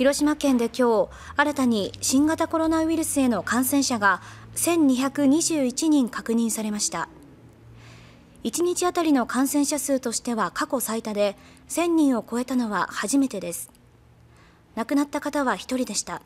広島県で今日新たに新型コロナウイルスへの感染者が1221人確認されました1日あたりの感染者数としては過去最多で1000人を超えたのは初めてです亡くなった方は1人でした